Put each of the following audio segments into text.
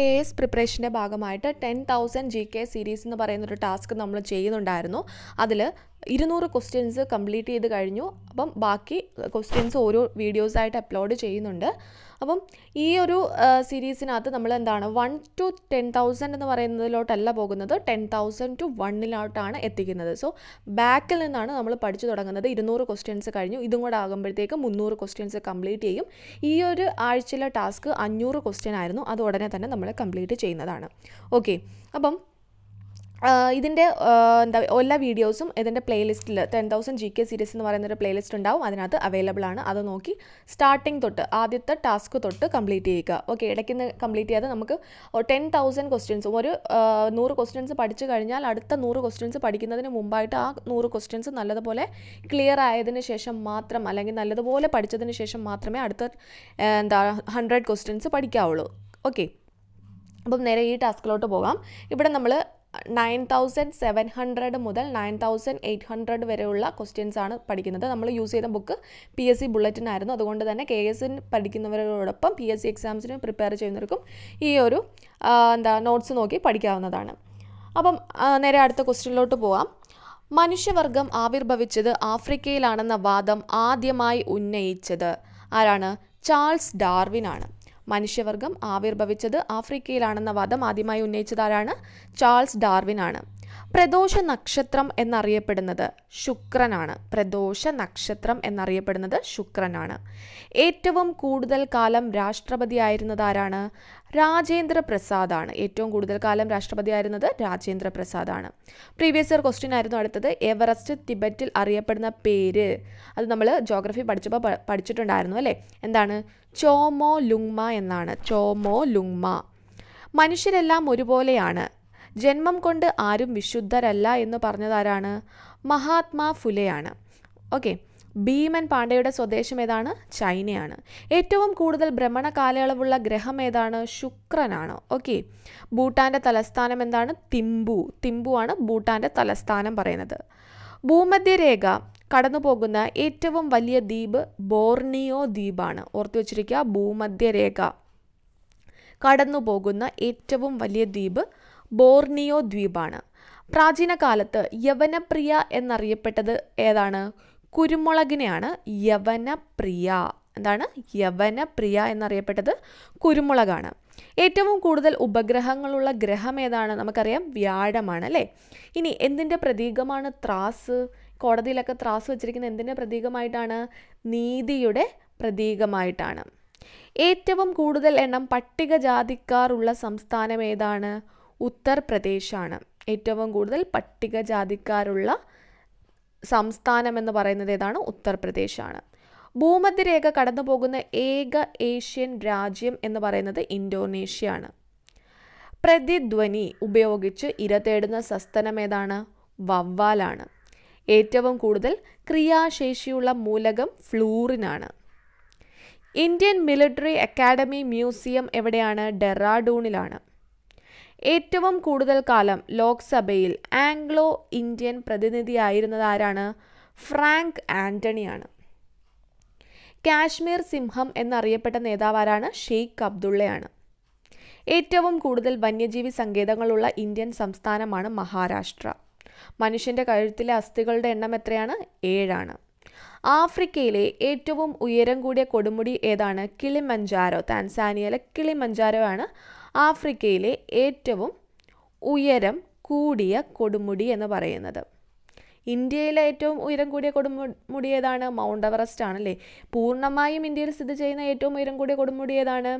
A S പ്രിപ്പറേഷൻ്റെ ഭാഗമായിട്ട് ten thousand G K series എന്ന് പറയുന്നൊരു ടാസ്ക് നമ്മൾ ചെയ്യുന്നുണ്ടായിരുന്നു അതിൽ ഇരുന്നൂറ് ക്വസ്റ്റ്യൻസ് കംപ്ലീറ്റ് ചെയ്ത് കഴിഞ്ഞു അപ്പം ബാക്കി ക്വസ്റ്റ്യൻസ് ഓരോ വീഡിയോസായിട്ട് അപ്ലോഡ് ചെയ്യുന്നുണ്ട് അപ്പം ഈ ഒരു സീരീസിനകത്ത് നമ്മൾ എന്താണ് വൺ ടു ടെൻ തൗസൻഡ് എന്ന് പറയുന്നതിലോട്ടല്ല പോകുന്നത് ടെൻ തൗസൻഡ് ടു വണ്ണിലോട്ടാണ് എത്തിക്കുന്നത് സോ ബാക്കിൽ നിന്നാണ് നമ്മൾ പഠിച്ചു തുടങ്ങുന്നത് ഇരുന്നൂറ് ക്വസ്റ്റ്യൻസ് കഴിഞ്ഞു ഇതും കൂടെ ആകുമ്പോഴത്തേക്ക് മുന്നൂറ് ക്വസ്റ്റ്യൻസ് കംപ്ലീറ്റ് ചെയ്യും ഈ ഒരു ആഴ്ചയിലെ ടാസ്ക് അഞ്ഞൂറ് ക്വസ്റ്റ്യൻ ആയിരുന്നു അത് ഉടനെ തന്നെ നമ്മൾ കംപ്ലീറ്റ് ചെയ്യുന്നതാണ് ഓക്കെ അപ്പം ഇതിൻ്റെ എന്താ എല്ലാ വീഡിയോസും ഇതിൻ്റെ പ്ലേലിസ്റ്റിൽ ten thousand G K series എന്ന് പറയുന്നൊരു പ്ലേലിസ്റ്റ് ഉണ്ടാവും അതിനകത്ത് അവൈലബിൾ ആണ് അത് നോക്കി സ്റ്റാർട്ടിങ് തൊട്ട് ആദ്യത്തെ ടാസ്ക് തൊട്ട് കംപ്ലീറ്റ് ചെയ്യുക ഓക്കെ ഇടയ്ക്ക് നിന്ന് കംപ്ലീറ്റ് ചെയ്യാതെ നമുക്ക് ടെൻ തൗസൻഡ് ക്വസ്റ്റ്യൻസും ഒരു നൂറ് ക്വസ്റ്റ്യൻസ് പഠിച്ചു കഴിഞ്ഞാൽ അടുത്ത നൂറ് ക്വസ്റ്റ്യൻസ് പഠിക്കുന്നതിന് മുമ്പായിട്ട് ആ നൂറ് ക്വസ്റ്റ്യൻസ് നല്ലതുപോലെ ക്ലിയർ ആയതിന് ശേഷം മാത്രം അല്ലെങ്കിൽ നല്ലതുപോലെ പഠിച്ചതിന് ശേഷം മാത്രമേ അടുത്ത എന്താ ഹൺഡ്രഡ് ക്വസ്റ്റ്യൻസ് പഠിക്കാവുള്ളൂ ഓക്കെ അപ്പം നേരെ ഈ ടാസ്കിലോട്ട് പോകാം ഇവിടെ നമ്മൾ നയൻ തൗസൻഡ് സെവൻ ഹൺഡ്രഡ് മുതൽ നയൻ തൗസൻഡ് എയ്റ്റ് ഹൺഡ്രഡ് വരെയുള്ള ക്വസ്റ്റ്യൻസ് ആണ് പഠിക്കുന്നത് നമ്മൾ യൂസ് ചെയ്ത ബുക്ക് പി എസ് സി ആയിരുന്നു അതുകൊണ്ട് തന്നെ കെ എസ് സിന് പഠിക്കുന്നവരോടൊപ്പം പി എസ് സി എക്സാംസിന് പ്രിപ്പയർ ചെയ്യുന്നവർക്കും ഈ ഒരു എന്താ നോട്ട്സ് നോക്കി പഠിക്കാവുന്നതാണ് അപ്പം നേരെ അടുത്ത ക്വസ്റ്റ്യനിലോട്ട് പോവാം മനുഷ്യവർഗം ആവിർഭവിച്ചത് ആഫ്രിക്കയിലാണെന്ന വാദം ആദ്യമായി ഉന്നയിച്ചത് ആരാണ് ചാൾസ് ആണ് മനുഷ്യവർഗം ആവിർഭവിച്ചത് ആഫ്രിക്കയിലാണെന്ന വാദം ആദ്യമായി ഉന്നയിച്ചതാരാണ് ചാൾസ് ഡാർവിൻ ആണ് പ്രദോഷ നക്ഷത്രം എന്നറിയപ്പെടുന്നത് ശുക്രനാണ് പ്രദോഷ നക്ഷത്രം എന്നറിയപ്പെടുന്നത് ശുക്രനാണ് ഏറ്റവും കൂടുതൽ കാലം രാഷ്ട്രപതി ആയിരുന്നത് ആരാണ് രാജേന്ദ്ര പ്രസാദാണ് ഏറ്റവും കൂടുതൽ കാലം രാഷ്ട്രപതി ആയിരുന്നത് രാജേന്ദ്ര പ്രസാദാണ് പ്രീവിയസ് ഇയർ ക്വസ്റ്റ്യൻ ആയിരുന്നു അടുത്തത് എവറസ്റ്റ് തിബറ്റിൽ അറിയപ്പെടുന്ന പേര് അത് നമ്മൾ ജോഗ്രഫി പഠിച്ചപ്പോൾ പഠിച്ചിട്ടുണ്ടായിരുന്നു അല്ലേ എന്താണ് ചോമോ ലുങ്മ എന്നാണ് ചോമോ ലുങ്മ മനുഷ്യരെല്ലാം ഒരുപോലെയാണ് ജന്മം കൊണ്ട് ആരും വിശുദ്ധരല്ല എന്ന് പറഞ്ഞതാരാണ് മഹാത്മാ ഫുലെയാണ് ഓക്കെ ഭീമൻ പാണ്ഡയുടെ സ്വദേശം ഏതാണ് ചൈനയാണ് ഏറ്റവും കൂടുതൽ ഭ്രമണ കാലയളവുള്ള ഗ്രഹം ഏതാണ് ശുക്രനാണ് ഓക്കെ ഭൂട്ടാൻ്റെ തലസ്ഥാനം എന്താണ് തിമ്പു തിമ്പു ആണ് ഭൂട്ടാൻ്റെ തലസ്ഥാനം പറയുന്നത് ഭൂമധ്യരേഖ കടന്നുപോകുന്ന ഏറ്റവും വലിയ ദ്വീപ് ബോർണിയോ ദ്വീപാണ് ഓർത്തു വച്ചിരിക്കുക ഭൂമധ്യരേഖ കടന്നു പോകുന്ന ഏറ്റവും വലിയ ദ്വീപ് ബോർണിയോ ദ്വീപാണ് പ്രാചീന കാലത്ത് യവനപ്രിയ എന്നറിയപ്പെട്ടത് ഏതാണ് കുരുമുളകിനെയാണ് യവനപ്രിയ എന്താണ് യവനപ്രിയ എന്നറിയപ്പെട്ടത് കുരുമുളകാണ് ഏറ്റവും കൂടുതൽ ഉപഗ്രഹങ്ങളുള്ള ഗ്രഹം ഏതാണ് നമുക്കറിയാം വ്യാഴമാണ് അല്ലേ ഇനി എന്തിൻ്റെ പ്രതീകമാണ് ത്രാസ് കോടതിയിലൊക്കെ ത്രാസ് വെച്ചിരിക്കുന്ന എന്തിൻ്റെ പ്രതീകമായിട്ടാണ് നീതിയുടെ പ്രതീകമായിട്ടാണ് ഏറ്റവും കൂടുതൽ എണ്ണം പട്ടികജാതിക്കാർ ഉള്ള സംസ്ഥാനം ഏതാണ് ഉത്തർപ്രദേശാണ് ഏറ്റവും കൂടുതൽ പട്ടികജാതിക്കാരുള്ള സംസ്ഥാനം എന്ന് പറയുന്നത് ഏതാണ് ഉത്തർപ്രദേശാണ് ഭൂമധ്യരേഖ കടന്നു പോകുന്ന ഏക ഏഷ്യൻ രാജ്യം എന്ന് പറയുന്നത് ഇന്തോനേഷ്യയാണ് പ്രതിധ്വനി ഉപയോഗിച്ച് ഇര തേടുന്ന സസ്തനം ഏതാണ് വവ്വാലാണ് ഏറ്റവും കൂടുതൽ ക്രിയാശേഷിയുള്ള മൂലകം ഫ്ലൂറിനാണ് ഇന്ത്യൻ മിലിറ്ററി അക്കാഡമി മ്യൂസിയം എവിടെയാണ് ഡെറാഡൂണിലാണ് ഏറ്റവും കൂടുതൽ കാലം ലോക്സഭയിൽ ആംഗ്ലോ ഇന്ത്യൻ പ്രതിനിധിയായിരുന്നത് ആരാണ് ഫ്രാങ്ക് ആൻ്റണിയാണ് കാശ്മീർ സിംഹം എന്നറിയപ്പെട്ട നേതാവാരാണ് ഷെയ്ഖ് അബ്ദുള്ളയാണ് ഏറ്റവും കൂടുതൽ വന്യജീവി സങ്കേതങ്ങളുള്ള ഇന്ത്യൻ സംസ്ഥാനമാണ് മഹാരാഷ്ട്ര മനുഷ്യൻ്റെ കഴുത്തിലെ അസ്ഥികളുടെ എണ്ണം എത്രയാണ് ഏഴാണ് ആഫ്രിക്കയിലെ ഏറ്റവും ഉയരം കൂടിയ കൊടുമുടി ഏതാണ് കിളിമഞ്ചാരോ താൻസാനിയയിലെ കിളിമഞ്ചാരോ ആണ് ആഫ്രിക്കയിലെ ഏറ്റവും ഉയരം കൂടിയ കൊടുമുടി എന്ന് പറയുന്നത് ഇന്ത്യയിലെ ഏറ്റവും ഉയരം കൂടിയ കൊടുമുടി ഏതാണ് മൗണ്ട് എവറസ്റ്റ് ആണല്ലേ പൂർണ്ണമായും ഇന്ത്യയിൽ സ്ഥിതി ചെയ്യുന്ന ഏറ്റവും ഉയരം കൂടിയ കൊടുമുടി ഏതാണ്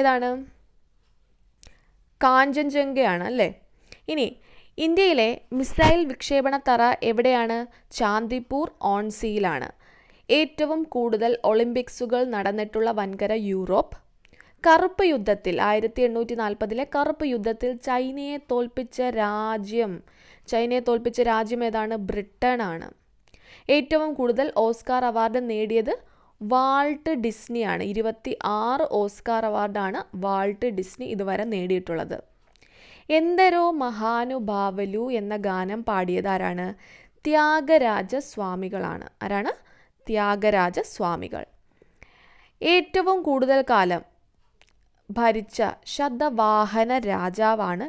ഏതാണ് കാഞ്ചൻജംഗയാണ് അല്ലേ ഇനി ഇന്ത്യയിലെ മിസൈൽ വിക്ഷേപണ തറ എവിടെയാണ് ചാന്ദിപൂർ ഓൺസിയിലാണ് ഏറ്റവും കൂടുതൽ ഒളിമ്പിക്സുകൾ നടന്നിട്ടുള്ള വൻകര യൂറോപ്പ് കറുപ്പ് യുദ്ധത്തിൽ ആയിരത്തി എണ്ണൂറ്റി നാൽപ്പതിലെ കറുപ്പ് യുദ്ധത്തിൽ ചൈനയെ തോൽപ്പിച്ച രാജ്യം ചൈനയെ തോൽപ്പിച്ച രാജ്യം ഏതാണ് ബ്രിട്ടനാണ് ഏറ്റവും കൂടുതൽ ഓസ്കാർ അവാർഡ് നേടിയത് വാൾട്ട് ഡിസ്നിയാണ് ഇരുപത്തി ആറ് ഓസ്കാർ അവാർഡാണ് വാൾട്ട് ഡിസ്നി ഇതുവരെ നേടിയിട്ടുള്ളത് എന്തരോ മഹാനുഭാവലു എന്ന ഗാനം പാടിയത് ആരാണ് ത്യാഗരാജ സ്വാമികളാണ് ആരാണ് ത്യാഗരാജ സ്വാമികൾ ഏറ്റവും കൂടുതൽ കാലം ഭരിച്ച ശതവാഹന രാജാവാണ്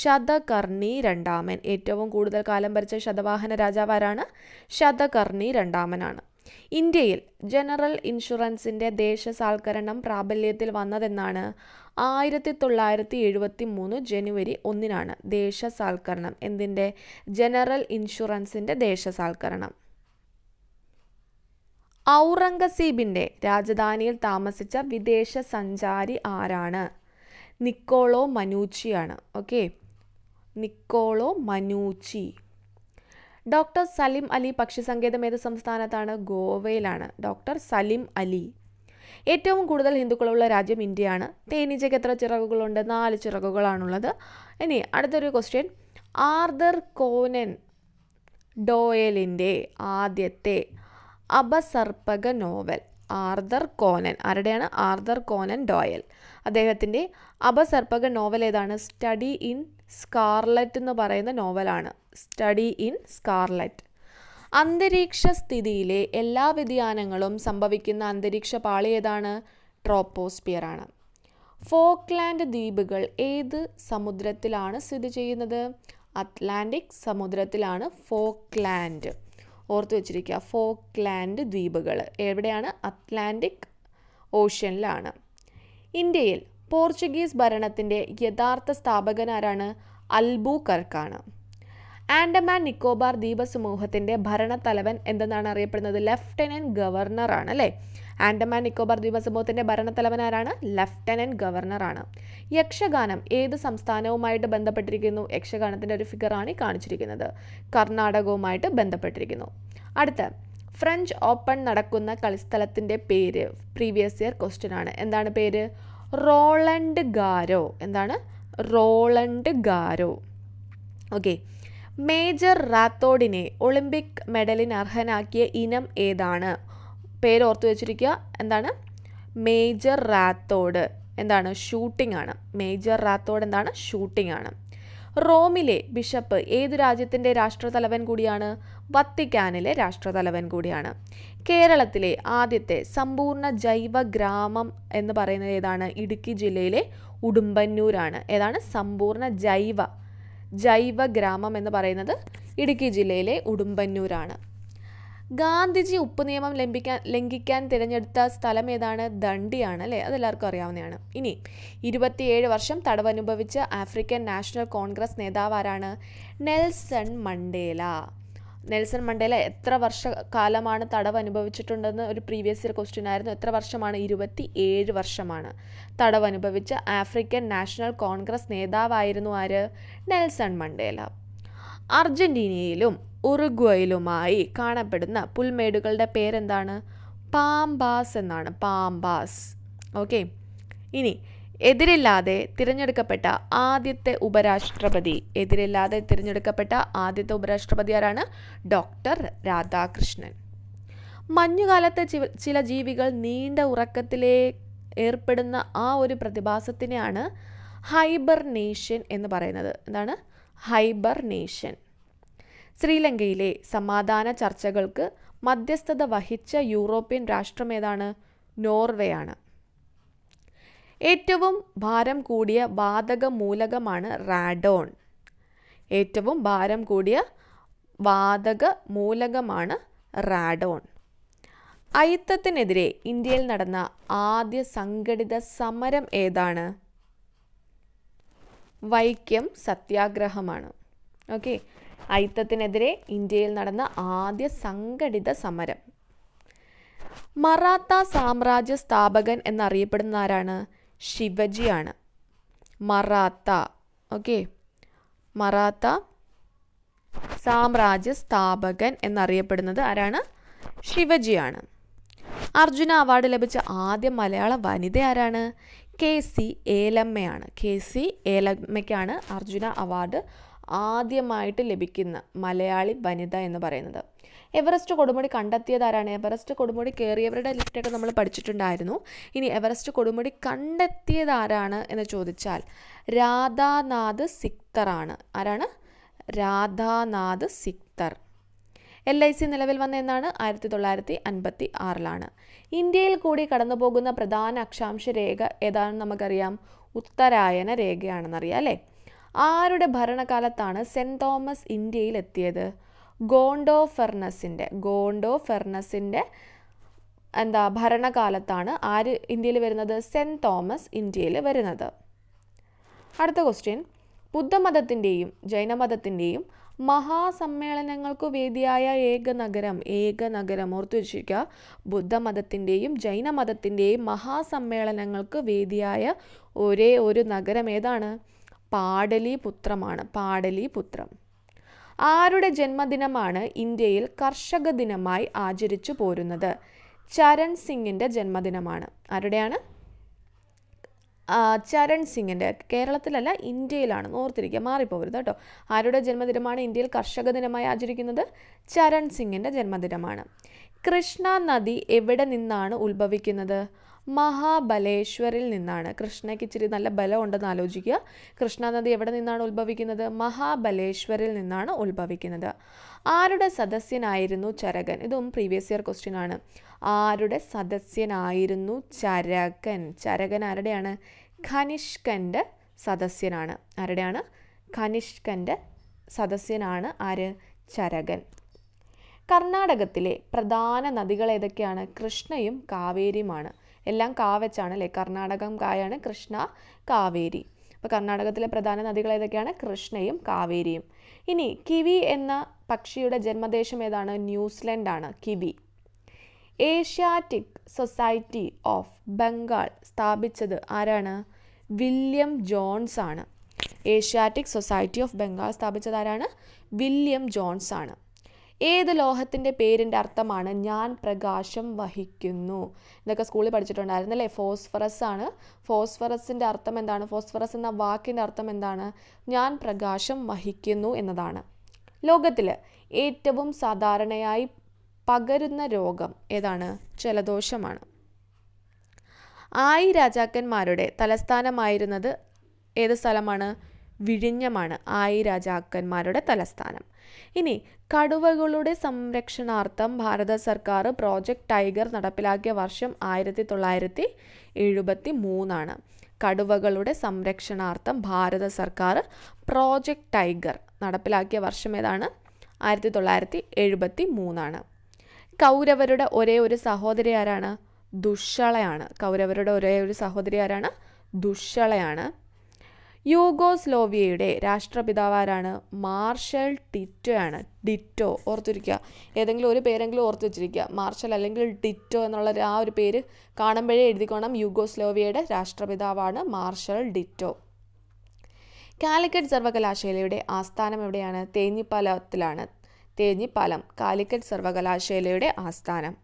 ശതകർണി രണ്ടാമൻ ഏറ്റവും കൂടുതൽ കാലം ഭരിച്ച ശതവാഹന ആരാണ് ശതകർണി രണ്ടാമനാണ് ഇന്ത്യയിൽ ജനറൽ ഇൻഷുറൻസിൻ്റെ ദേശസാൽക്കരണം പ്രാബല്യത്തിൽ വന്നതെന്നാണ് ആയിരത്തി തൊള്ളായിരത്തി എഴുപത്തി മൂന്ന് ജനുവരി ഒന്നിനാണ് ദേശസാൽക്കരണം എന്തിൻ്റെ ജനറൽ ഇൻഷുറൻസിൻ്റെ ദേശസാൽക്കരണം ഔറംഗസീബിൻ്റെ രാജധാനിയിൽ താമസിച്ച വിദേശ സഞ്ചാരി ആരാണ് നിക്കോളോ മനൂച്ചിയാണ് okay Niccolo Manucci doctor Salim Ali സങ്കേതം ഏത് സംസ്ഥാനത്താണ് ഗോവയിലാണ് ഡോക്ടർ സലിം അലി ഏറ്റവും കൂടുതൽ ഹിന്ദുക്കളുള്ള രാജ്യം ഇന്ത്യയാണ് തേനീച്ചയ്ക്ക് എത്ര ചിറകുകളുണ്ട് നാല് ചിറകുകളാണുള്ളത് ഇനി അടുത്തൊരു ക്വസ്റ്റ്യൻ ആർദർ കോനൻ ഡോയലിൻ്റെ ആദ്യത്തെ അപസർപ്പക നോവൽ ആർദർ കോനൻ ആരുടെയാണ് ആർദർ കോനൻ ഡോയൽ അദ്ദേഹത്തിൻ്റെ അപസർപ്പക നോവൽ ഏതാണ് സ്റ്റഡി ഇൻ സ്കാർലറ്റ് എന്ന് പറയുന്ന നോവലാണ് സ്റ്റഡി ഇൻ സ്കാർലറ്റ് അന്തരീക്ഷ സ്ഥിതിയിലെ എല്ലാ വ്യതിയാനങ്ങളും സംഭവിക്കുന്ന അന്തരീക്ഷ പാളി ഏതാണ് ട്രോപ്പോസ്പിയർ ആണ് ഫോക്ലാൻഡ് ദ്വീപുകൾ ഏത് സമുദ്രത്തിലാണ് സ്ഥിതി ചെയ്യുന്നത് അറ്റ്ലാന്റിക് സമുദ്രത്തിലാണ് ഫോക്ലാൻഡ് ഓർത്ത് വെച്ചിരിക്കുക ഫോക്ലാൻഡ് ദ്വീപുകൾ എവിടെയാണ് അറ്റ്ലാന്റിക് ഓഷ്യനിലാണ് ഇന്ത്യയിൽ പോർച്ചുഗീസ് ഭരണത്തിൻ്റെ യഥാർത്ഥ സ്ഥാപകനാരാണ് അൽബൂക്കർക്കാണ് ആൻഡമാൻ നിക്കോബാർ സമൂഹത്തിൻ്റെ ഭരണത്തലവൻ എന്തെന്നാണ് അറിയപ്പെടുന്നത് ലെഫ്റ്റനൻറ്റ് ഗവർണറാണ് അല്ലേ ആൻഡമാൻ നിക്കോബാർ സമൂഹത്തിൻ്റെ ഭരണത്തലവൻ ആരാണ് ലെഫ്റ്റനൻറ്റ് ഗവർണറാണ് യക്ഷഗാനം ഏത് സംസ്ഥാനവുമായിട്ട് ബന്ധപ്പെട്ടിരിക്കുന്നു യക്ഷഗാനത്തിൻ്റെ ഒരു ഫിഗറാണ് ഈ കാണിച്ചിരിക്കുന്നത് കർണാടകവുമായിട്ട് ബന്ധപ്പെട്ടിരിക്കുന്നു അടുത്ത ഫ്രഞ്ച് ഓപ്പൺ നടക്കുന്ന കളിസ്ഥലത്തിൻ്റെ പേര് പ്രീവിയസ് ഇയർ ക്വസ്റ്റ്യൻ ആണ് എന്താണ് പേര് റോളണ്ട് ഗാരോ എന്താണ് റോളണ്ട് ഗാരോ ഓക്കെ മേജർ റാത്തോഡിനെ ഒളിമ്പിക് മെഡലിന് അർഹനാക്കിയ ഇനം ഏതാണ് പേര് ഓർത്തു വെച്ചിരിക്കുക എന്താണ് മേജർ റാത്തോഡ് എന്താണ് ഷൂട്ടിംഗ് ആണ് മേജർ റാത്തോഡ് എന്താണ് ഷൂട്ടിംഗ് ആണ് റോമിലെ ബിഷപ്പ് ഏതു രാജ്യത്തിൻ്റെ രാഷ്ട്രതലവൻ കൂടിയാണ് വത്തിക്കാനിലെ രാഷ്ട്രതലവൻ കൂടിയാണ് കേരളത്തിലെ ആദ്യത്തെ സമ്പൂർണ്ണ ജൈവ ഗ്രാമം എന്ന് പറയുന്നത് ഏതാണ് ഇടുക്കി ജില്ലയിലെ ഉടുമ്പന്നൂരാണ് ഏതാണ് സമ്പൂർണ്ണ ജൈവ ജൈവ ഗ്രാമം എന്ന് പറയുന്നത് ഇടുക്കി ജില്ലയിലെ ഉടുമ്പന്നൂരാണ് ഗാന്ധിജി ഉപ്പ് നിയമം ലംഘിക്കാൻ ലംഘിക്കാൻ തിരഞ്ഞെടുത്ത സ്ഥലം ഏതാണ് ദണ്ഡിയാണ് അല്ലേ അതെല്ലാവർക്കും അറിയാവുന്നതാണ് ഇനി ഇരുപത്തിയേഴ് വർഷം തടവനുഭവിച്ച ആഫ്രിക്കൻ നാഷണൽ കോൺഗ്രസ് നേതാവ് ആരാണ് നെൽസൺ മണ്ടേല നെൽസൺ മണ്ടേല എത്ര വർഷ കാലമാണ് തടവ് അനുഭവിച്ചിട്ടുണ്ടെന്ന് ഒരു പ്രീവിയസ് ഇയർ ക്വസ്റ്റ്യൻ ആയിരുന്നു എത്ര വർഷമാണ് ഇരുപത്തി ഏഴ് വർഷമാണ് തടവ് അനുഭവിച്ച ആഫ്രിക്കൻ നാഷണൽ കോൺഗ്രസ് നേതാവായിരുന്നു ആര് നെൽസൺ മണ്ടേല അർജന്റീനയിലും ഉറുഗ്വയിലുമായി കാണപ്പെടുന്ന പുൽമേടുകളുടെ പേരെന്താണ് പാമ്പാസ് എന്നാണ് പാമ്പാസ് ഓക്കെ ഇനി എതിരില്ലാതെ തിരഞ്ഞെടുക്കപ്പെട്ട ആദ്യത്തെ ഉപരാഷ്ട്രപതി എതിരില്ലാതെ തിരഞ്ഞെടുക്കപ്പെട്ട ആദ്യത്തെ ഉപരാഷ്ട്രപതി ആരാണ് ഡോക്ടർ രാധാകൃഷ്ണൻ മഞ്ഞുകാലത്ത് ചില ജീവികൾ നീണ്ട ഉറക്കത്തിലേ ഏർപ്പെടുന്ന ആ ഒരു പ്രതിഭാസത്തിനെയാണ് ഹൈബർനേഷൻ എന്ന് പറയുന്നത് എന്താണ് ഹൈബർനേഷൻ ശ്രീലങ്കയിലെ സമാധാന ചർച്ചകൾക്ക് മധ്യസ്ഥത വഹിച്ച യൂറോപ്യൻ രാഷ്ട്രം ഏതാണ് നോർവേ ആണ് ഏറ്റവും ഭാരം കൂടിയ വാതക മൂലകമാണ് റാഡോൺ ഏറ്റവും ഭാരം കൂടിയ വാതക മൂലകമാണ് റാഡോൺ അയിത്തത്തിനെതിരെ ഇന്ത്യയിൽ നടന്ന ആദ്യ സംഘടിത സമരം ഏതാണ് വൈക്കം സത്യാഗ്രഹമാണ് ഓക്കെ അയിത്തത്തിനെതിരെ ഇന്ത്യയിൽ നടന്ന ആദ്യ സംഘടിത സമരം മറാത്ത സാമ്രാജ്യ സ്ഥാപകൻ എന്നറിയപ്പെടുന്ന ആരാണ് ശിവജിയാണ് മറാത്ത ഓക്കെ മറാത്ത സാമ്രാജ്യ സ്ഥാപകൻ എന്നറിയപ്പെടുന്നത് ആരാണ് ശിവജിയാണ് അർജുന അവാർഡ് ലഭിച്ച ആദ്യ മലയാള വനിത ആരാണ് കെ സി ഏലമ്മയാണ് കെ സി ഏലമ്മയ്ക്കാണ് അർജുന അവാർഡ് ആദ്യമായിട്ട് ലഭിക്കുന്ന മലയാളി വനിത എന്ന് പറയുന്നത് എവറസ്റ്റ് കൊടുമുടി കണ്ടെത്തിയതാരാണ് എവറസ്റ്റ് കൊടുമുടി കയറിയവരുടെ ലിസ്റ്റൊക്കെ നമ്മൾ പഠിച്ചിട്ടുണ്ടായിരുന്നു ഇനി എവറസ്റ്റ് കൊടുമുടി കണ്ടെത്തിയതാരാണ് എന്ന് ചോദിച്ചാൽ രാധാനാഥ് സിക്തറാണ് ആരാണ് Radhanath Sikdar L I C നിലവിൽ വന്ന എന്നാണ് ആയിരത്തി തൊള്ളായിരത്തി അൻപത്തി ആറിലാണ് ഇന്ത്യയിൽ കൂടി കടന്നു പോകുന്ന പ്രധാന അക്ഷാംശ രേഖ ഏതാണെന്ന് നമുക്കറിയാം ഉത്തരായന രേഖയാണെന്നറിയാം അല്ലേ ആരുടെ ഭരണകാലത്താണ് സെൻറ് തോമസ് ഇന്ത്യയിൽ എത്തിയത് ഗോണ്ടോ ഫെർണസിൻ്റെ ഗോണ്ടോ ഫെർണസിൻ്റെ എന്താ ഭരണകാലത്താണ് ആര് ഇന്ത്യയിൽ വരുന്നത് സെൻറ്റ് തോമസ് ഇന്ത്യയിൽ വരുന്നത് അടുത്ത ക്വസ്റ്റ്യൻ ബുദ്ധമതത്തിൻ്റെയും ജൈനമതത്തിൻ്റെയും മഹാസമ്മേളനങ്ങൾക്കു വേദിയായ ഏക നഗരം ഏക നഗരം ഓർത്തു വെച്ചിരിക്കുക ബുദ്ധമതത്തിൻ്റെയും ജൈനമതത്തിൻ്റെയും മഹാസമ്മേളനങ്ങൾക്ക് വേദിയായ ഒരേ ഒരു നഗരം ഏതാണ് പാടലി പുത്രമാണ് പാടലി പുത്രം ആരുടെ ജന്മദിനമാണ് ഇന്ത്യയിൽ കർഷക ദിനമായി ആചരിച്ചു പോരുന്നത് ചരൺ സിംഗിൻ്റെ ജന്മദിനമാണ് ആരുടെയാണ് ചരൺ സിംഗിൻ്റെ കേരളത്തിലല്ല ഇന്ത്യയിലാണ് ഓർത്തിരിക്കുക മാറിപ്പോകരുത് കേട്ടോ ആരുടെ ജന്മദിനമാണ് ഇന്ത്യയിൽ കർഷക ദിനമായി ആചരിക്കുന്നത് ചരൺ സിംഗിൻ്റെ ജന്മദിനമാണ് കൃഷ്ണ നദി എവിടെ നിന്നാണ് ഉത്ഭവിക്കുന്നത് മഹാബലേശ്വരിൽ നിന്നാണ് കൃഷ്ണയ്ക്ക് ഇച്ചിരി നല്ല ബലമുണ്ടെന്ന് ആലോചിക്കുക കൃഷ്ണാനദി എവിടെ നിന്നാണ് ഉത്ഭവിക്കുന്നത് മഹാബലേശ്വരിൽ നിന്നാണ് ഉത്ഭവിക്കുന്നത് ആരുടെ സദസ്യനായിരുന്നു ചരകൻ ഇതും പ്രീവിയസ് ഇയർ ക്വസ്റ്റ്യൻ ആണ് ആരുടെ സദസ്യനായിരുന്നു ചരകൻ ചരകൻ ആരുടെയാണ് ഖനിഷ്കൻ്റെ സദസ്യനാണ് ആരുടെയാണ് ഖനിഷ്കൻ്റെ സദസ്യനാണ് ആര് ചരകൻ കർണാടകത്തിലെ പ്രധാന നദികൾ ഏതൊക്കെയാണ് കൃഷ്ണയും കാവേരിയുമാണ് എല്ലാം കാവച്ചാണ് അല്ലേ കർണാടകം കായാണ് കൃഷ്ണ കാവേരി അപ്പോൾ കർണാടകത്തിലെ പ്രധാന നദികൾ ഏതൊക്കെയാണ് കൃഷ്ണയും കാവേരിയും ഇനി കിവി എന്ന പക്ഷിയുടെ ജന്മദേശം ഏതാണ് ന്യൂസിലൻഡാണ് kiwi Asiatic society of Bengal സ്ഥാപിച്ചത് ആരാണ് വില്യം ജോൺസ് ആണ് ഏഷ്യാറ്റിക് സൊസൈറ്റി ഓഫ് ബംഗാൾ സ്ഥാപിച്ചത് ആരാണ് വില്യം ജോൺസ് ആണ് ഏത് ലോഹത്തിൻ്റെ പേരിൻ്റെ അർത്ഥമാണ് ഞാൻ പ്രകാശം വഹിക്കുന്നു ഇതൊക്കെ സ്കൂളിൽ പഠിച്ചിട്ടുണ്ടായിരുന്നു അല്ലേ ഫോസ്ഫറസ് ആണ് ഫോസ്ഫറസിൻ്റെ അർത്ഥം എന്താണ് ഫോസ്ഫറസ് എന്ന വാക്കിൻ്റെ അർത്ഥം എന്താണ് ഞാൻ പ്രകാശം വഹിക്കുന്നു എന്നതാണ് ലോകത്തിൽ ഏറ്റവും സാധാരണയായി പകരുന്ന രോഗം ഏതാണ് ജലദോഷമാണ് ആയി രാജാക്കന്മാരുടെ തലസ്ഥാനമായിരുന്നത് ഏത് സ്ഥലമാണ് വിഴിഞ്ഞമാണ് ആയി രാജാക്കന്മാരുടെ തലസ്ഥാനം ഇനി കടുവകളുടെ സംരക്ഷണാർത്ഥം ഭാരത സർക്കാർ പ്രോജക്റ്റ് ടൈഗർ നടപ്പിലാക്കിയ വർഷം ആയിരത്തി തൊള്ളായിരത്തി എഴുപത്തി മൂന്നാണ് കടുവകളുടെ സംരക്ഷണാർത്ഥം ഭാരത സർക്കാർ പ്രോജക്റ്റ് ടൈഗർ നടപ്പിലാക്കിയ വർഷം ഏതാണ് ആയിരത്തി തൊള്ളായിരത്തി എഴുപത്തി മൂന്നാണ് കൗരവരുടെ ഒരേ ഒരു സഹോദരി ആരാണ് ദുഷളയാണ് കൗരവരുടെ ഒരേ ഒരു സഹോദരി ആരാണ് ദുഷളയാണ് യൂഗോസ്ലോവിയയുടെ രാഷ്ട്രപിതാവാരാണ് മാർഷൽ ആണ് ഡിറ്റോ ഓർത്തിരിക്കുക ഏതെങ്കിലും ഒരു പേരെങ്കിലും ഓർത്ത് വെച്ചിരിക്കുക മാർഷൽ അല്ലെങ്കിൽ ഡിറ്റോ എന്നുള്ള ആ ഒരു പേര് കാണുമ്പോഴേ എഴുതിക്കോണം യൂഗോസ്ലോവിയയുടെ രാഷ്ട്രപിതാവാണ് മാർഷൽ ഡിറ്റോ കാലിക്കറ്റ് സർവകലാശാലയുടെ ആസ്ഥാനം എവിടെയാണ് തേഞ്ഞിപ്പാലത്തിലാണ് തേഞ്ഞിപ്പാലം കാലിക്കറ്റ് സർവകലാശാലയുടെ ആസ്ഥാനം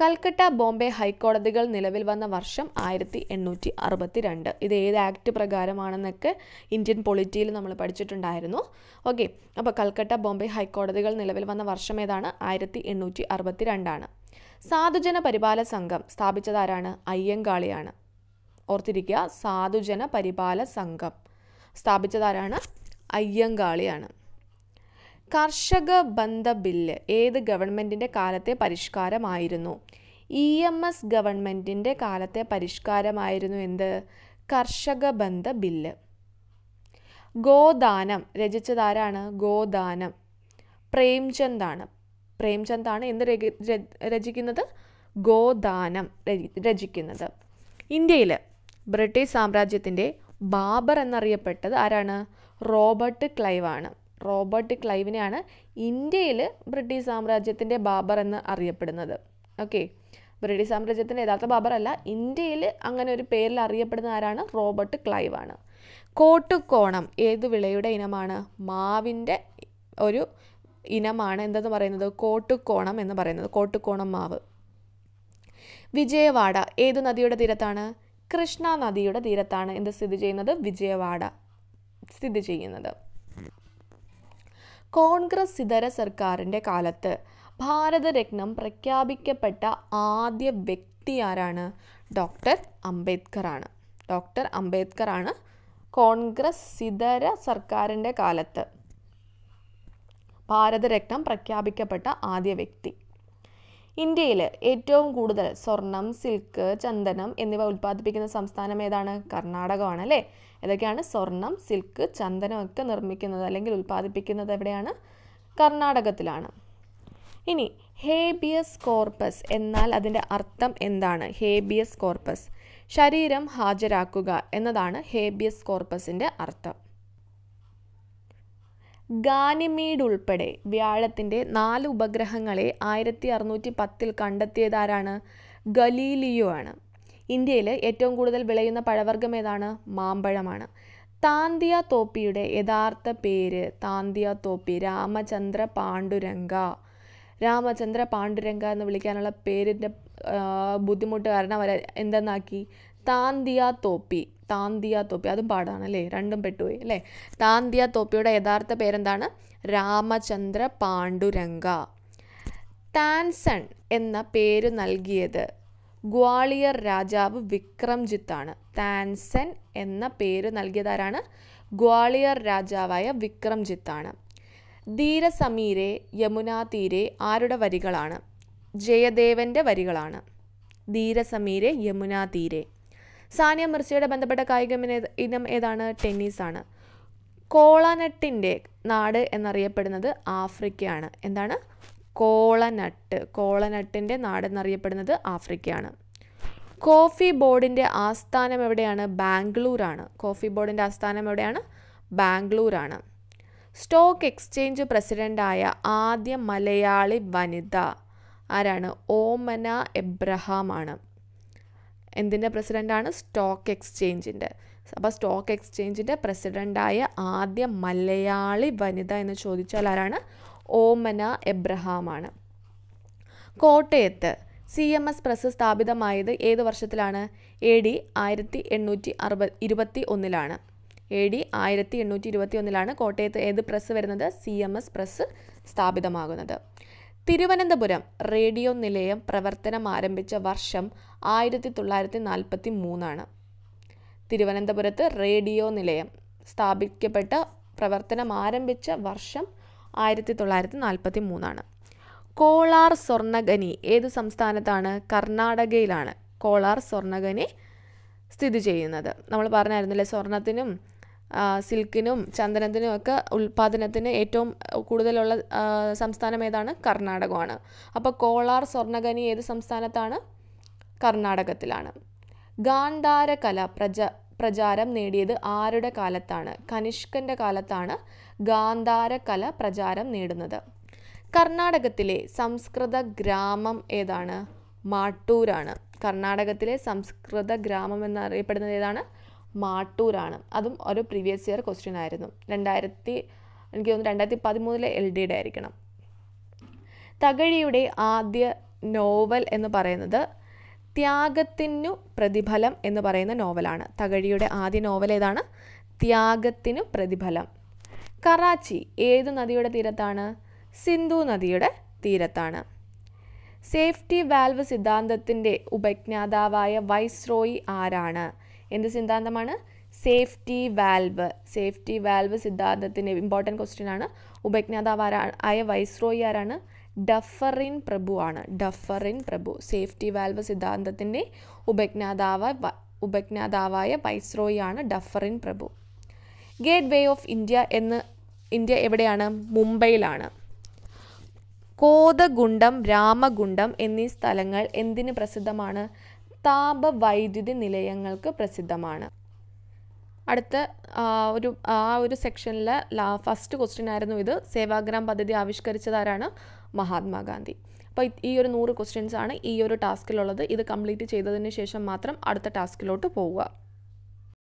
കൽക്കട്ട ബോംബെ ഹൈക്കോടതികൾ നിലവിൽ വന്ന വർഷം ആയിരത്തി എണ്ണൂറ്റി അറുപത്തിരണ്ട് ഇത് ഏത് ആക്ട് പ്രകാരമാണെന്നൊക്കെ ഇന്ത്യൻ പൊളിറ്റിയിൽ നമ്മൾ പഠിച്ചിട്ടുണ്ടായിരുന്നു ഓക്കെ അപ്പോൾ കൽക്കട്ട ബോംബെ ഹൈക്കോടതികൾ നിലവിൽ വന്ന വർഷം ഏതാണ് ആയിരത്തി എണ്ണൂറ്റി അറുപത്തിരണ്ടാണ് സാധുജന പരിപാല സംഘം സ്ഥാപിച്ചതാരാണ് അയ്യങ്കാളിയാണ് ഓർത്തിരിക്കുക സാധുജന പരിപാല സംഘം സ്ഥാപിച്ചതാരാണ് അയ്യങ്കാളിയാണ് കർഷക ബന്ധ ബില്ല് ഏത് ഗവൺമെൻറ്റിൻ്റെ കാലത്തെ പരിഷ്കാരമായിരുന്നു ഇ എം എസ് ഗവൺമെൻറ്റിൻ്റെ കാലത്തെ പരിഷ്കാരമായിരുന്നു എന്ത് കർഷക ബന്ധ ബില്ല് ഗോദാനം രചിച്ചതാരാണ് ഗോദാനം പ്രേംചന്ദാണ് പ്രേംചന്ദാണ് എന്ത് രചിക്കുന്നത് ഗോദാനം രചിക്കുന്നത് ഇന്ത്യയിൽ ബ്രിട്ടീഷ് സാമ്രാജ്യത്തിൻ്റെ ബാബർ എന്നറിയപ്പെട്ടത് ആരാണ് റോബർട്ട് ക്ലൈവാണ് റോബർട്ട് ക്ലൈവിനെയാണ് ഇന്ത്യയിൽ ബ്രിട്ടീഷ് സാമ്രാജ്യത്തിൻ്റെ ബാബർ എന്ന് അറിയപ്പെടുന്നത് ഓക്കെ ബ്രിട്ടീഷ് സാമ്രാജ്യത്തിൻ്റെ യഥാർത്ഥ ബാബർ അല്ല ഇന്ത്യയിൽ അങ്ങനെ ഒരു പേരിൽ അറിയപ്പെടുന്ന ആരാണ് റോബർട്ട് ക്ലൈവ് ആണ് കോട്ടുക്കോണം ഏത് വിളയുടെ ഇനമാണ് മാവിൻ്റെ ഒരു ഇനമാണ് എന്തെന്ന് പറയുന്നത് കോട്ടുകോണം എന്ന് പറയുന്നത് കോട്ടുകോണം മാവ് വിജയവാഡ ഏത് നദിയുടെ തീരത്താണ് കൃഷ്ണ നദിയുടെ തീരത്താണ് എന്ത് സ്ഥിതി ചെയ്യുന്നത് വിജയവാഡ സ്ഥിതി ചെയ്യുന്നത് കോൺഗ്രസ് ഇതര സർക്കാരിൻ്റെ കാലത്ത് ഭാരതരത്നം പ്രഖ്യാപിക്കപ്പെട്ട ആദ്യ വ്യക്തി ആരാണ് ഡോക്ടർ അംബേദ്കറാണ് ഡോക്ടർ അംബേദ്കറാണ് കോൺഗ്രസ് ഇതര സർക്കാരിൻ്റെ കാലത്ത് ഭാരതരത്നം പ്രഖ്യാപിക്കപ്പെട്ട ആദ്യ വ്യക്തി ഇന്ത്യയിൽ ഏറ്റവും കൂടുതൽ സ്വർണം സിൽക്ക് ചന്ദനം എന്നിവ ഉൽപ്പാദിപ്പിക്കുന്ന സംസ്ഥാനം ഏതാണ് കർണാടകമാണ് അല്ലേ ഇതൊക്കെയാണ് സ്വർണം സിൽക്ക് ചന്ദനമൊക്കെ നിർമ്മിക്കുന്നത് അല്ലെങ്കിൽ ഉൽപ്പാദിപ്പിക്കുന്നത് എവിടെയാണ് കർണാടകത്തിലാണ് ഇനി ഹേബിയസ് കോർപ്പസ് എന്നാൽ അതിൻ്റെ അർത്ഥം എന്താണ് ഹേബിയസ് കോർപ്പസ് ശരീരം ഹാജരാക്കുക എന്നതാണ് ഹേബിയസ് കോർപ്പസിൻ്റെ അർത്ഥം ഗാനിമീഡ് ഉൾപ്പെടെ വ്യാഴത്തിൻ്റെ നാല് ഉപഗ്രഹങ്ങളെ ആയിരത്തി അറുന്നൂറ്റി പത്തിൽ കണ്ടെത്തിയതാരാണ് ഗലീലിയോ ആണ് ഇന്ത്യയിൽ ഏറ്റവും കൂടുതൽ വിളയുന്ന പഴവർഗ്ഗം ഏതാണ് മാമ്പഴമാണ് താന്തിയ തോപ്പിയുടെ യഥാർത്ഥ പേര് താന്തിയ തോപ്പി രാമചന്ദ്ര പാണ്ഡുരംഗ രാമചന്ദ്ര പാണ്ഡുരംഗ എന്ന് വിളിക്കാനുള്ള പേരിൻ്റെ ബുദ്ധിമുട്ട് കാരണം അവർ എന്തെന്നാക്കി താന്തിയ തോപ്പി താന്തിയ തോപ്പി അതും പാടാണ് അല്ലേ രണ്ടും പെട്ടുപോയി അല്ലേ താന്തിയ തോപ്പിയുടെ യഥാർത്ഥ പേരെന്താണ് രാമചന്ദ്ര പാണ്ഡുരംഗ ടാൻസൺ എന്ന പേര് നൽകിയത് ഗ്വാളിയർ രാജാവ് വിക്രംജിത്താണ് താൻസൻ എന്ന പേര് നൽകിയതാരാണ് ഗ്വാളിയർ രാജാവായ വിക്രംജിത്താണ് ധീരസമീരെ യമുനാ തീരെ ആരുടെ വരികളാണ് ജയദേവൻ്റെ വരികളാണ് ധീരസമീരെ യമുനാ തീരെ സാനിയ മിർസയുടെ ബന്ധപ്പെട്ട കായിക ഇനം ഏതാണ് ടെന്നീസാണ് കോളനട്ടിൻ്റെ നാട് എന്നറിയപ്പെടുന്നത് ആഫ്രിക്കയാണ് എന്താണ് കോളനട്ട് കോളനട്ടിൻ്റെ നാടെന്നറിയപ്പെടുന്നത് ആഫ്രിക്കയാണ് കോഫി ബോർഡിൻ്റെ ആസ്ഥാനം എവിടെയാണ് ബാംഗ്ലൂരാണ് കോഫി ബോർഡിൻ്റെ ആസ്ഥാനം എവിടെയാണ് ബാംഗ്ലൂരാണ് സ്റ്റോക്ക് എക്സ്ചേഞ്ച് പ്രസിഡൻ്റായ ആദ്യ മലയാളി വനിത ആരാണ് ഓമന എബ്രഹാം ആണ് എന്തിൻ്റെ പ്രസിഡൻ്റാണ് സ്റ്റോക്ക് എക്സ്ചേഞ്ചിൻ്റെ അപ്പോൾ സ്റ്റോക്ക് എക്സ്ചേഞ്ചിൻ്റെ പ്രസിഡൻ്റായ ആദ്യ മലയാളി വനിത എന്ന് ചോദിച്ചാൽ ആരാണ് ഓമന എബ്രഹാമാണ് കോട്ടയത്ത് സി എം എസ് പ്രസ് സ്ഥാപിതമായത് ഏത് വർഷത്തിലാണ് എ ഡി ആയിരത്തി എണ്ണൂറ്റി അറുപ ഇരുപത്തി ഒന്നിലാണ് എ ഡി ആയിരത്തി എണ്ണൂറ്റി ഇരുപത്തി ഒന്നിലാണ് കോട്ടയത്ത് ഏത് പ്രസ് വരുന്നത് സി എം എസ് പ്രസ് സ്ഥാപിതമാകുന്നത് തിരുവനന്തപുരം റേഡിയോ നിലയം പ്രവർത്തനം ആരംഭിച്ച വർഷം ആയിരത്തി തൊള്ളായിരത്തി നാൽപ്പത്തി മൂന്നാണ് തിരുവനന്തപുരത്ത് റേഡിയോ നിലയം സ്ഥാപിക്കപ്പെട്ട പ്രവർത്തനം ആരംഭിച്ച വർഷം ആയിരത്തി തൊള്ളായിരത്തി നാൽപ്പത്തി മൂന്നാണ് കോളാർ സ്വർണഗനി ഏത് സംസ്ഥാനത്താണ് കർണാടകയിലാണ് കോളാർ സ്വർണഗനി സ്ഥിതി ചെയ്യുന്നത് നമ്മൾ പറഞ്ഞായിരുന്നില്ലേ സ്വർണത്തിനും സിൽക്കിനും ചന്ദനത്തിനും ഒക്കെ ഉൽപ്പാദനത്തിന് ഏറ്റവും കൂടുതലുള്ള സംസ്ഥാനം ഏതാണ് കർണാടകമാണ് അപ്പോൾ കോളാർ സ്വർണഗനി ഏത് സംസ്ഥാനത്താണ് കർണാടകത്തിലാണ് ഗാന്ധാര കല പ്രച പ്രചാരം നേടിയത് ആരുടെ കാലത്താണ് കനിഷ്കൻ്റെ കാലത്താണ് ഗാന്ധാര കല പ്രചാരം നേടുന്നത് കർണാടകത്തിലെ സംസ്കൃത ഗ്രാമം ഏതാണ് മാട്ടൂരാണ് കർണാടകത്തിലെ സംസ്കൃത ഗ്രാമം എന്നറിയപ്പെടുന്നത് ഏതാണ് മാട്ടൂരാണ് അതും ഒരു പ്രീവിയസ് ഇയർ ക്വസ്റ്റ്യൻ ആയിരുന്നു രണ്ടായിരത്തി എനിക്ക് തോന്നുന്നു രണ്ടായിരത്തി പതിമൂന്നിലെ എൽ ആയിരിക്കണം തകഴിയുടെ ആദ്യ നോവൽ എന്ന് പറയുന്നത് ത്യാഗത്തിനു പ്രതിഫലം എന്ന് പറയുന്ന നോവലാണ് തകഴിയുടെ ആദ്യ നോവൽ ഏതാണ് ത്യാഗത്തിനു പ്രതിഫലം കറാച്ചി ഏത് നദിയുടെ തീരത്താണ് സിന്ധു നദിയുടെ തീരത്താണ് സേഫ്റ്റി വാൽവ് സിദ്ധാന്തത്തിൻ്റെ ഉപജ്ഞാതാവായ വൈസ്രോയി ആരാണ് എന്ത് സിദ്ധാന്തമാണ് സേഫ്റ്റി വാൽവ് സേഫ്റ്റി വാൽവ് സിദ്ധാന്തത്തിൻ്റെ ഇമ്പോർട്ടൻറ്റ് ക്വസ്റ്റ്യൻ ആണ് ഉപജ്ഞാതാവ് ആയ വൈസ്രോയി ആരാണ് ഡഫറിൻ പ്രഭു ആണ് ഡഫറിൻ പ്രഭു സേഫ്റ്റി വാൽവ് സിദ്ധാന്തത്തിൻ്റെ ഉപജ്ഞാതാവ് ഉപജ്ഞാതാവായ വൈസ്രോയി ആണ് ഡഫറിൻ പ്രഭു ഗേറ്റ് വേ ഓഫ് ഇന്ത്യ എന്ന് ഇന്ത്യ എവിടെയാണ് മുംബൈയിലാണ് കോതഗുണ്ടം രാമഗുണ്ടം എന്നീ സ്ഥലങ്ങൾ എന്തിന് പ്രസിദ്ധമാണ് താപവൈദ്യുതി നിലയങ്ങൾക്ക് പ്രസിദ്ധമാണ് അടുത്ത ഒരു ആ ഒരു സെക്ഷനിലെ ലാ ഫസ്റ്റ് ക്വസ്റ്റ്യൻ ആയിരുന്നു ഇത് സേവാഗ്രാം പദ്ധതി ആവിഷ്കരിച്ചതാരാണ് മഹാത്മാഗാന്ധി അപ്പോൾ ഈ ഒരു നൂറ് ക്വസ്റ്റ്യൻസ് ആണ് ഈ ഒരു ടാസ്കിലുള്ളത് ഇത് കംപ്ലീറ്റ് ചെയ്തതിന് ശേഷം മാത്രം അടുത്ത ടാസ്കിലോട്ട് പോവുക